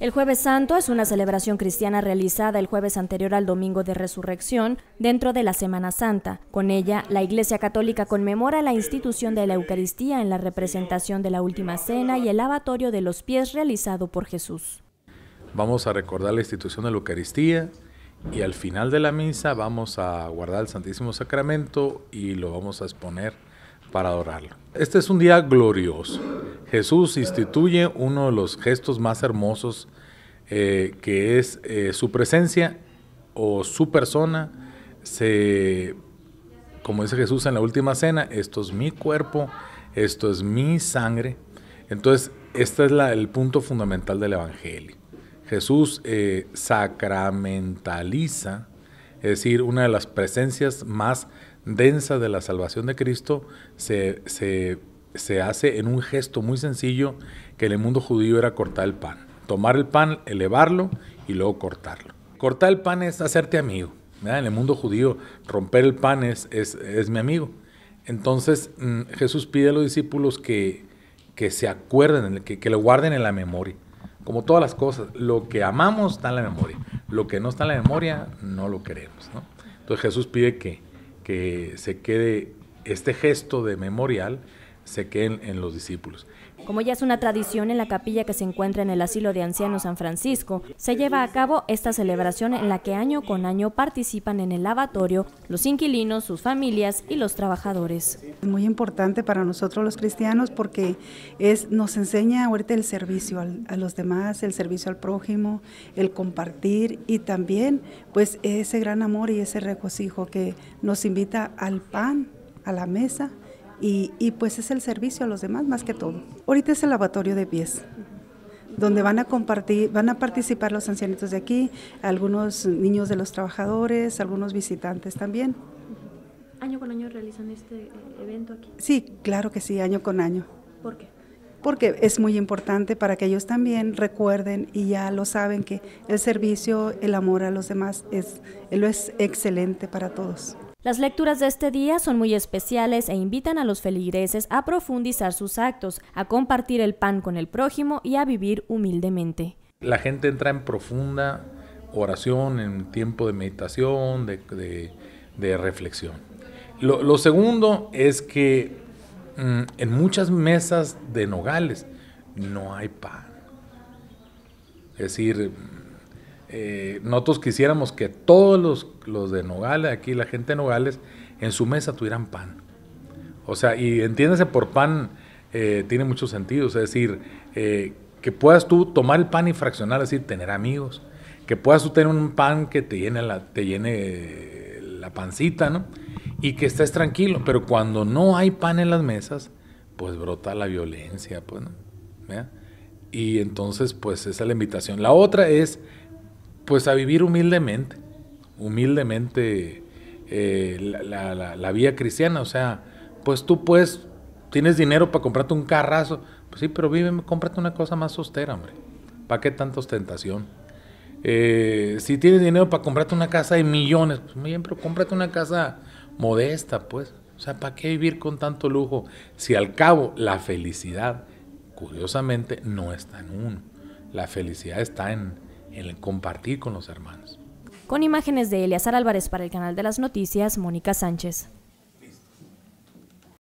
El jueves santo es una celebración cristiana realizada el jueves anterior al Domingo de Resurrección dentro de la Semana Santa. Con ella, la Iglesia Católica conmemora la institución de la Eucaristía en la representación de la Última Cena y el lavatorio de los pies realizado por Jesús. Vamos a recordar la institución de la Eucaristía y al final de la misa vamos a guardar el Santísimo Sacramento y lo vamos a exponer para adorarlo. Este es un día glorioso Jesús instituye uno de los gestos más hermosos eh, que es eh, su presencia o su persona como dice Jesús en la última cena, esto es mi cuerpo, esto es mi sangre. Entonces, este es el punto fundamental del Evangelio. Jesús eh, sacramentaliza, es decir, una de las presencias más densas de la salvación de Cristo se, se se hace en un gesto muy sencillo que en el mundo judío era cortar el pan. Tomar el pan, elevarlo y luego cortarlo. Cortar el pan es hacerte amigo. En el mundo judío, romper el pan es, es, mi amigo. Entonces mm, Jesús pide a los discípulos que, que se acuerden, que, que, lo guarden en la memoria. Como todas las cosas, lo que amamos está en la memoria. Lo que no está en la memoria, no lo queremos. Entonces Jesús pide que, que se quede este gesto de memorial se queden en los discípulos. Como ya es una tradición en la capilla que se encuentra en el asilo de ancianos San Francisco, se lleva a cabo esta celebración en la que año con año participan en el lavatorio los inquilinos, sus familias y los trabajadores. Es muy importante para nosotros los cristianos porque nos enseña ahorita el servicio a los demás, el servicio al prójimo, el compartir y también pues ese gran amor y ese regocijo que nos invita al pan, a la mesa y, pues es el servicio a los demás más que todo. Ahorita es el lavatorio de pies donde van a compartir, van a participar los ancianitos de aquí, algunos niños de los trabajadores, algunos visitantes también. ¿Año con año realizan este eh, evento aquí? Sí, claro que sí, año con año. ¿Por qué? Porque es muy importante para que ellos también recuerden y ya lo saben que el servicio, el amor a los demás es, lo es excelente para todos. Las lecturas de este día son muy especiales e invitan a los feligreses a profundizar sus actos, a compartir el pan con el prójimo y a vivir humildemente. La gente entra en profunda oración, en tiempo de meditación, de, reflexión. Lo, segundo es que mm, en muchas mesas de nogales no hay pan. Es decir, eh, nosotros quisiéramos que todos los, de Nogales, aquí la gente de Nogales, en su mesa tuvieran pan. O sea, y entiéndase por pan, eh, tiene mucho sentido. Es decir, eh, que puedas tú tomar el pan y fraccionar, es decir, tener amigos. Que puedas tú tener un pan que te llene la, te la pancita, ¿no? Y que estés tranquilo. Pero cuando no hay pan en las mesas, pues brota la violencia, pues, ¿no? Y entonces, pues esa es la invitación. La otra es pues a vivir humildemente, humildemente eh, la, la, vía cristiana, o sea, pues tú puedes, tienes dinero para comprarte un carrazo, pues sí, pero vive, cómprate una cosa más austera, hombre, ¿para qué tanta ostentación? Eh, si tienes dinero para comprarte una casa de millones, pues bien, pero cómprate una casa modesta, pues. O sea, ¿para qué vivir con tanto lujo si al cabo la felicidad, curiosamente, no está en uno? La felicidad está en, el compartir con los hermanos. Con imágenes de Eleazar Álvarez para el canal de las noticias, Mónica Sánchez.